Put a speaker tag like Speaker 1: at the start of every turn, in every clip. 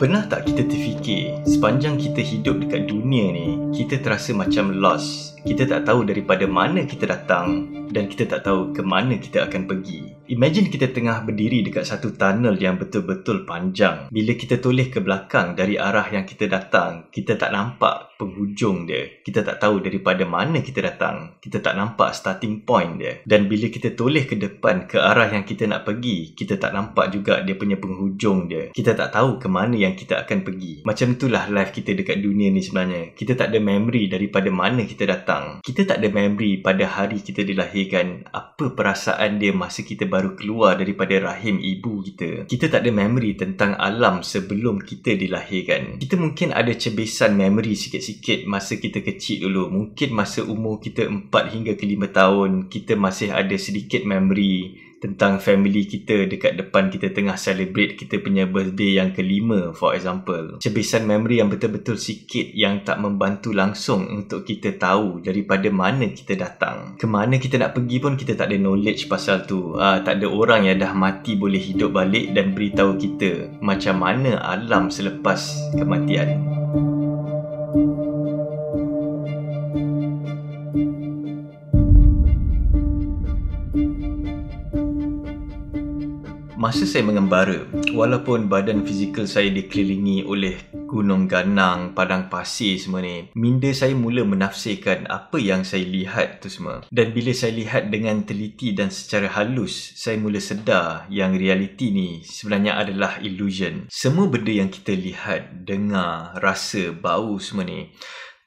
Speaker 1: Pernah tak kita terfikir sepanjang kita hidup dekat dunia ni, kita terasa macam lost. Kita tak tahu daripada mana kita datang, dan kita tak tahu ke mana kita akan pergi. Imagine kita tengah berdiri dekat satu tunnel yang betul-betul panjang. Bila kita toleh ke belakang dari arah yang kita datang, kita tak nampak penghujung dia. Kita tak tahu daripada mana kita datang. Kita tak nampak starting point dia. Dan bila kita toleh ke depan ke arah yang kita nak pergi, kita tak nampak juga dia punya penghujung dia. Kita tak tahu ke mana yang kita akan pergi. Macam itulah life kita dekat dunia ni sebenarnya. Kita tak ada memory daripada mana kita datang. Kita tak ada memory pada hari kita dilahir fikirkan apa perasaan dia masa kita baru keluar daripada rahim ibu kita. Kita tak ada memory tentang alam sebelum kita dilahirkan. Kita mungkin ada cebisan memory sikit-sikit masa kita kecil dulu. Mungkin masa umur kita 4 hingga ke 5 tahun, kita masih ada sedikit memory tentang family kita dekat depan kita tengah celebrate kita punya birthday yang kelima for example cebisan memory yang betul-betul sikit yang tak membantu langsung untuk kita tahu daripada mana kita datang ke mana kita nak pergi pun kita tak ada knowledge pasal tu uh, tak ada orang yang dah mati boleh hidup balik dan beritahu kita macam mana alam selepas kematian Masa saya mengembara, walaupun badan fizikal saya dikelilingi oleh gunung ganang, padang pasir semua ni, minda saya mula menafsirkan apa yang saya lihat tu semua. Dan bila saya lihat dengan teliti dan secara halus, saya mula sedar yang realiti ni sebenarnya adalah illusion. Semua benda yang kita lihat, dengar, rasa, bau semua ni,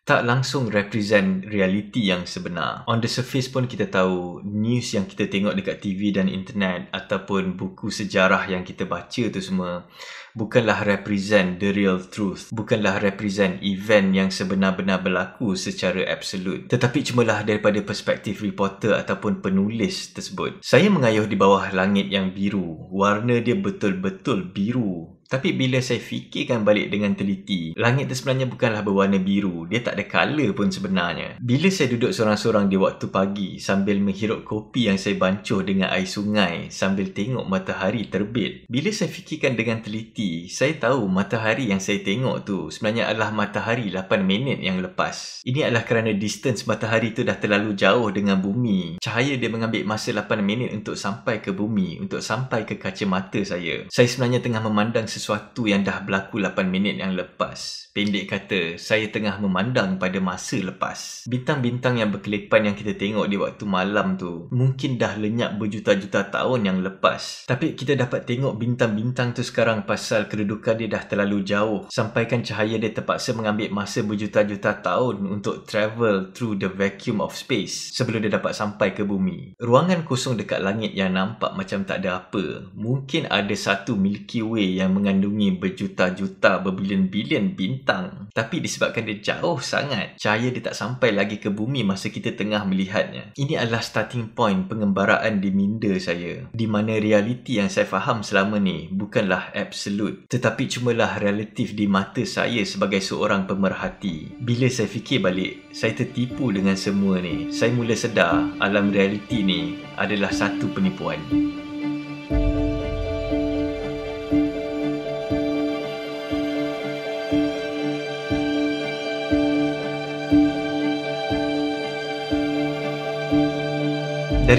Speaker 1: tak langsung represent reality yang sebenar. On the surface pun kita tahu news yang kita tengok dekat TV dan internet ataupun buku sejarah yang kita baca tu semua bukanlah represent the real truth, bukanlah represent event yang sebenar-benar berlaku secara absolut. Tetapi cumalah daripada perspektif reporter ataupun penulis tersebut. Saya mengayuh di bawah langit yang biru. Warna dia betul-betul biru tapi bila saya fikirkan balik dengan teliti, langit tu sebenarnya bukanlah berwarna biru. Dia tak ada color pun sebenarnya. Bila saya duduk seorang-seorang di waktu pagi sambil menghirup kopi yang saya bancuh dengan air sungai sambil tengok matahari terbit. Bila saya fikirkan dengan teliti, saya tahu matahari yang saya tengok tu sebenarnya adalah matahari 8 minit yang lepas. Ini adalah kerana distance matahari tu dah terlalu jauh dengan bumi. Cahaya dia mengambil masa 8 minit untuk sampai ke bumi, untuk sampai ke kaca mata saya. Saya sebenarnya tengah memandang sesuatu sesuatu yang dah berlaku 8 minit yang lepas. Pendek kata, saya tengah memandang pada masa lepas. Bintang-bintang yang berkelipan yang kita tengok di waktu malam tu mungkin dah lenyap berjuta-juta tahun yang lepas. Tapi kita dapat tengok bintang-bintang tu sekarang pasal kedudukan dia dah terlalu jauh. Sampaikan cahaya dia terpaksa mengambil masa berjuta-juta tahun untuk travel through the vacuum of space sebelum dia dapat sampai ke bumi. Ruangan kosong dekat langit yang nampak macam tak ada apa. Mungkin ada satu Milky Way yang mengajar mengandungi berjuta-juta, berbilion-bilion bintang. Tapi disebabkan dia jauh sangat, cahaya dia tak sampai lagi ke bumi masa kita tengah melihatnya. Ini adalah starting point pengembaraan di minda saya. Di mana realiti yang saya faham selama ni bukanlah absolute. Tetapi cumalah relatif di mata saya sebagai seorang pemerhati. Bila saya fikir balik, saya tertipu dengan semua ni. Saya mula sedar alam realiti ni adalah satu penipuan.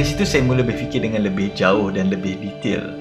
Speaker 1: dari situ saya mula berfikir dengan lebih jauh dan lebih detail.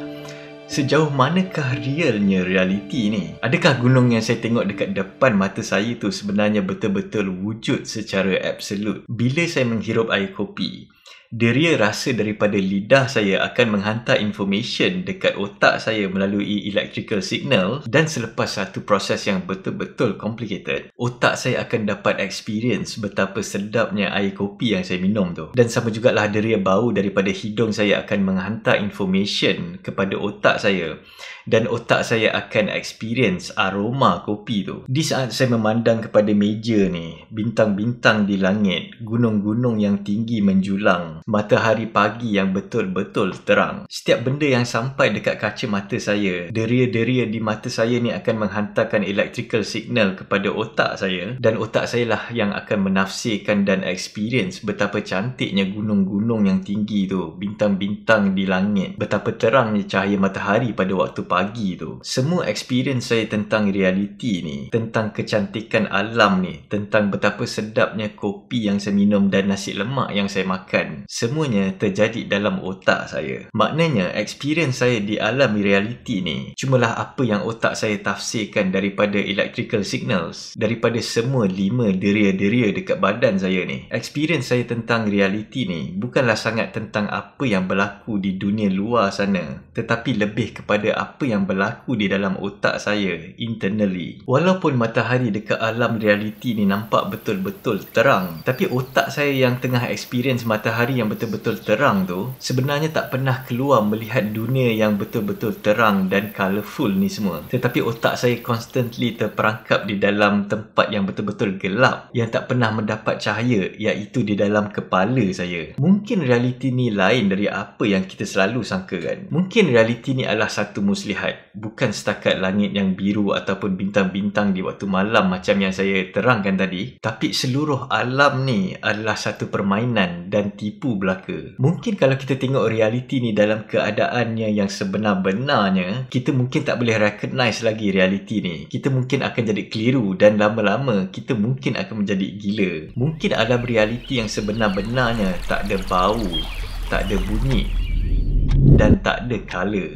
Speaker 1: Sejauh manakah realnya realiti ni? Adakah gunung yang saya tengok dekat depan mata saya tu sebenarnya betul-betul wujud secara absolut? Bila saya menghirup air kopi, deria rasa daripada lidah saya akan menghantar information dekat otak saya melalui electrical signal dan selepas satu proses yang betul-betul complicated, otak saya akan dapat experience betapa sedapnya air kopi yang saya minum tu. Dan sama jugalah deria bau daripada hidung saya akan menghantar information kepada otak saya dan otak saya akan experience aroma kopi tu. Di saat saya memandang kepada meja ni, bintang-bintang di langit, gunung-gunung yang tinggi menjulang, matahari pagi yang betul-betul terang. Setiap benda yang sampai dekat kaca mata saya, deria-deria di mata saya ni akan menghantarkan electrical signal kepada otak saya dan otak saya lah yang akan menafsirkan dan experience betapa cantiknya gunung-gunung yang tinggi tu, bintang-bintang di langit, betapa terangnya cahaya matahari pada waktu pagi tu. Semua experience saya tentang realiti ni, tentang kecantikan alam ni, tentang betapa sedapnya kopi yang saya minum dan nasi lemak yang saya makan semuanya terjadi dalam otak saya. Maknanya, experience saya di alam realiti ni cumalah apa yang otak saya tafsirkan daripada electrical signals daripada semua lima deria-deria dekat badan saya ni. Experience saya tentang realiti ni bukanlah sangat tentang apa yang berlaku di dunia luar sana tetapi lebih kepada apa yang berlaku di dalam otak saya internally. Walaupun matahari dekat alam realiti ni nampak betul-betul terang tapi otak saya yang tengah experience matahari matahari yang betul-betul terang tu sebenarnya tak pernah keluar melihat dunia yang betul-betul terang dan colourful ni semua. Tetapi otak saya constantly terperangkap di dalam tempat yang betul-betul gelap yang tak pernah mendapat cahaya iaitu di dalam kepala saya. Mungkin realiti ni lain dari apa yang kita selalu sangka kan? Mungkin realiti ni adalah satu muslihat. Bukan setakat langit yang biru ataupun bintang-bintang di waktu malam macam yang saya terangkan tadi. Tapi seluruh alam ni adalah satu permainan dan tipu tipu belaka. Mungkin kalau kita tengok realiti ni dalam keadaannya yang sebenar-benarnya, kita mungkin tak boleh recognize lagi realiti ni. Kita mungkin akan jadi keliru dan lama-lama kita mungkin akan menjadi gila. Mungkin alam realiti yang sebenar-benarnya tak ada bau, tak ada bunyi dan tak ada color.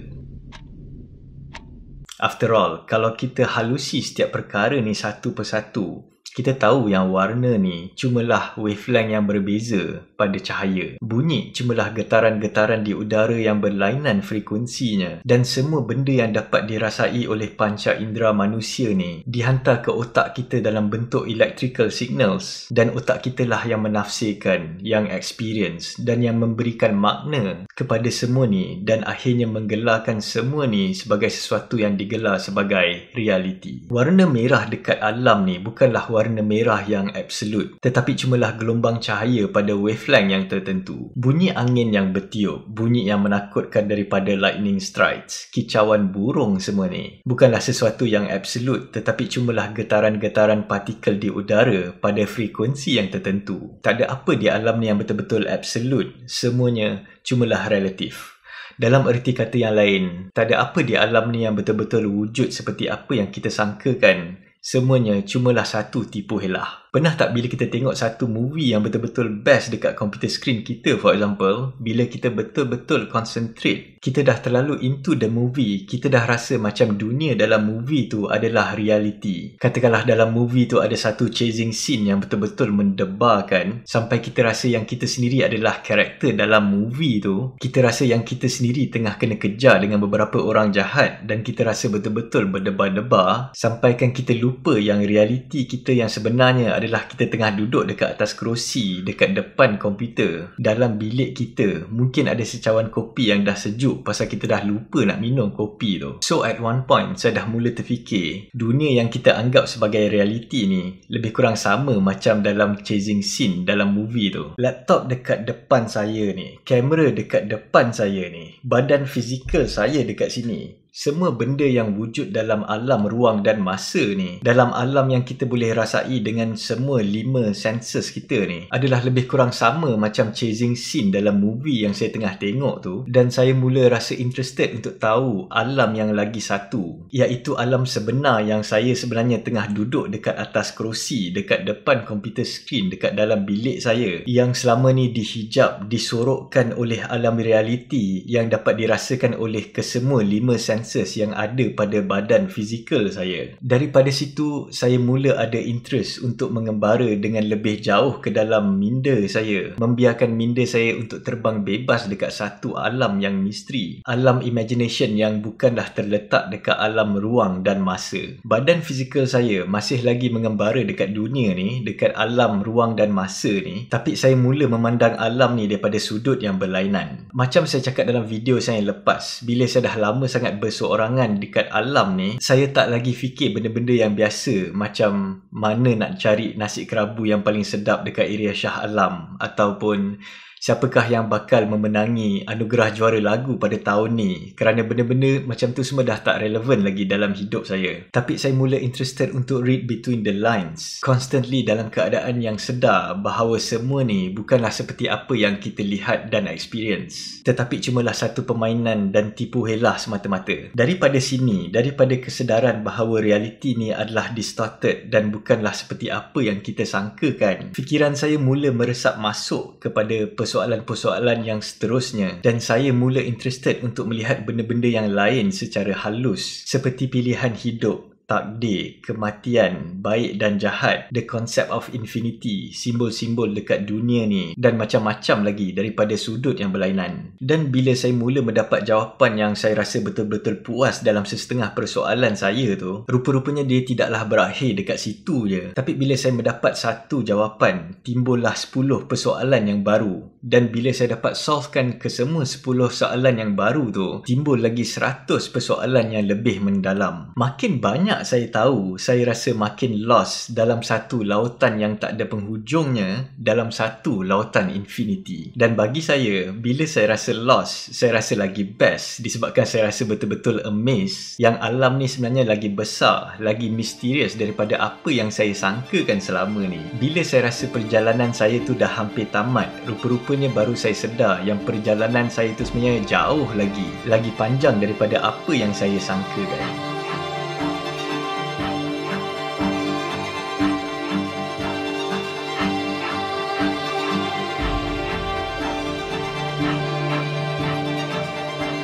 Speaker 1: After all, kalau kita halusi setiap perkara ni satu persatu, kita tahu yang warna ni cumalah wavelength yang berbeza pada cahaya. Bunyi cumalah getaran-getaran di udara yang berlainan frekuensinya dan semua benda yang dapat dirasai oleh panca indera manusia ni dihantar ke otak kita dalam bentuk electrical signals dan otak kita lah yang menafsirkan, yang experience dan yang memberikan makna kepada semua ni dan akhirnya menggelarkan semua ni sebagai sesuatu yang digelar sebagai reality. Warna merah dekat alam ni bukanlah warna warna merah yang absolut tetapi cumalah gelombang cahaya pada wavelength yang tertentu. Bunyi angin yang bertiup, bunyi yang menakutkan daripada lightning strikes, kicauan burung semua ni. Bukanlah sesuatu yang absolut tetapi cumalah getaran-getaran partikel di udara pada frekuensi yang tertentu. Tak ada apa di alam ni yang betul-betul absolut. Semuanya cumalah relatif. Dalam erti kata yang lain, tak ada apa di alam ni yang betul-betul wujud seperti apa yang kita sangkakan semuanya cumalah satu tipu helah. Pernah tak bila kita tengok satu movie yang betul-betul best dekat computer screen kita for example, bila kita betul-betul concentrate, kita dah terlalu into the movie, kita dah rasa macam dunia dalam movie tu adalah reality. Katakanlah dalam movie tu ada satu chasing scene yang betul-betul mendebarkan, sampai kita rasa yang kita sendiri adalah karakter dalam movie tu, kita rasa yang kita sendiri tengah kena kejar dengan beberapa orang jahat dan kita rasa betul-betul berdebar-debar, sampaikan kita lupa yang reality kita yang sebenarnya ada adalah kita tengah duduk dekat atas kerusi dekat depan komputer dalam bilik kita mungkin ada secawan kopi yang dah sejuk pasal kita dah lupa nak minum kopi tu so at one point saya dah mula terfikir dunia yang kita anggap sebagai realiti ni lebih kurang sama macam dalam chasing scene dalam movie tu laptop dekat depan saya ni kamera dekat depan saya ni badan fizikal saya dekat sini semua benda yang wujud dalam alam ruang dan masa ni dalam alam yang kita boleh rasai dengan semua lima senses kita ni adalah lebih kurang sama macam chasing scene dalam movie yang saya tengah tengok tu dan saya mula rasa interested untuk tahu alam yang lagi satu iaitu alam sebenar yang saya sebenarnya tengah duduk dekat atas kerusi dekat depan komputer screen dekat dalam bilik saya yang selama ni dihijab disorokkan oleh alam realiti yang dapat dirasakan oleh kesemua lima senses sciences yang ada pada badan fizikal saya. Daripada situ, saya mula ada interest untuk mengembara dengan lebih jauh ke dalam minda saya. Membiarkan minda saya untuk terbang bebas dekat satu alam yang misteri. Alam imagination yang bukanlah terletak dekat alam ruang dan masa. Badan fizikal saya masih lagi mengembara dekat dunia ni, dekat alam ruang dan masa ni. Tapi saya mula memandang alam ni daripada sudut yang berlainan. Macam saya cakap dalam video saya yang lepas, bila saya dah lama sangat ber- perseorangan dekat alam ni, saya tak lagi fikir benda-benda yang biasa macam mana nak cari nasi kerabu yang paling sedap dekat area Shah Alam ataupun siapakah yang bakal memenangi anugerah juara lagu pada tahun ni kerana benda-benda macam tu semua dah tak relevan lagi dalam hidup saya. Tapi saya mula interested untuk read between the lines. Constantly dalam keadaan yang sedar bahawa semua ni bukanlah seperti apa yang kita lihat dan experience. Tetapi cumalah satu permainan dan tipu helah semata-mata. Daripada sini, daripada kesedaran bahawa realiti ni adalah distorted dan bukanlah seperti apa yang kita sangkakan, fikiran saya mula meresap masuk kepada persoalan-persoalan yang seterusnya dan saya mula interested untuk melihat benda-benda yang lain secara halus seperti pilihan hidup, takdir, kematian, baik dan jahat, the concept of infinity, simbol-simbol dekat dunia ni dan macam-macam lagi daripada sudut yang berlainan. Dan bila saya mula mendapat jawapan yang saya rasa betul-betul puas dalam sesetengah persoalan saya tu, rupa-rupanya dia tidaklah berakhir dekat situ je. Tapi bila saya mendapat satu jawapan, timbullah 10 persoalan yang baru dan bila saya dapat solvekan kesemua 10 soalan yang baru tu timbul lagi 100 persoalan yang lebih mendalam makin banyak saya tahu saya rasa makin lost dalam satu lautan yang tak ada penghujungnya dalam satu lautan infinity dan bagi saya bila saya rasa lost saya rasa lagi best disebabkan saya rasa betul-betul amazed yang alam ni sebenarnya lagi besar lagi misterius daripada apa yang saya sangkakan selama ni bila saya rasa perjalanan saya tu dah hampir tamat rupa-rupa rupanya baru saya sedar yang perjalanan saya itu sebenarnya jauh lagi lagi panjang daripada apa yang saya sangka, sangkakan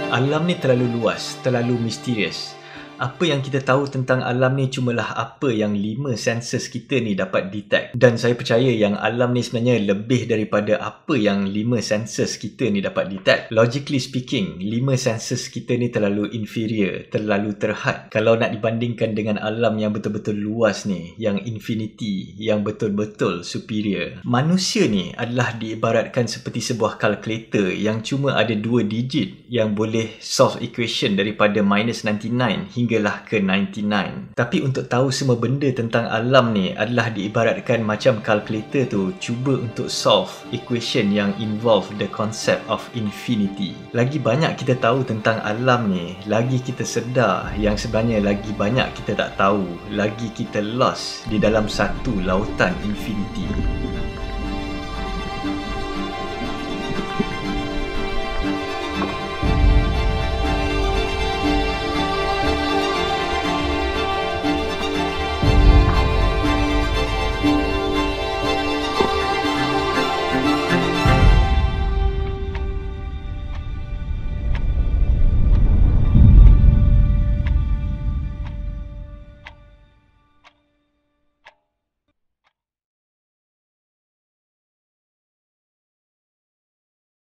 Speaker 1: Alam ni terlalu luas, terlalu misterius apa yang kita tahu tentang alam ni cumalah apa yang lima senses kita ni dapat detect. Dan saya percaya yang alam ni sebenarnya lebih daripada apa yang lima senses kita ni dapat detect. Logically speaking, lima senses kita ni terlalu inferior, terlalu terhad. Kalau nak dibandingkan dengan alam yang betul-betul luas ni, yang infinity, yang betul-betul superior. Manusia ni adalah diibaratkan seperti sebuah kalkulator yang cuma ada dua digit yang boleh solve equation daripada minus 99 hingga hinggalah ke 99. Tapi untuk tahu semua benda tentang alam ni adalah diibaratkan macam kalkulator tu cuba untuk solve equation yang involve the concept of infinity. Lagi banyak kita tahu tentang alam ni, lagi kita sedar yang sebenarnya lagi banyak kita tak tahu, lagi kita lost di dalam satu lautan infinity.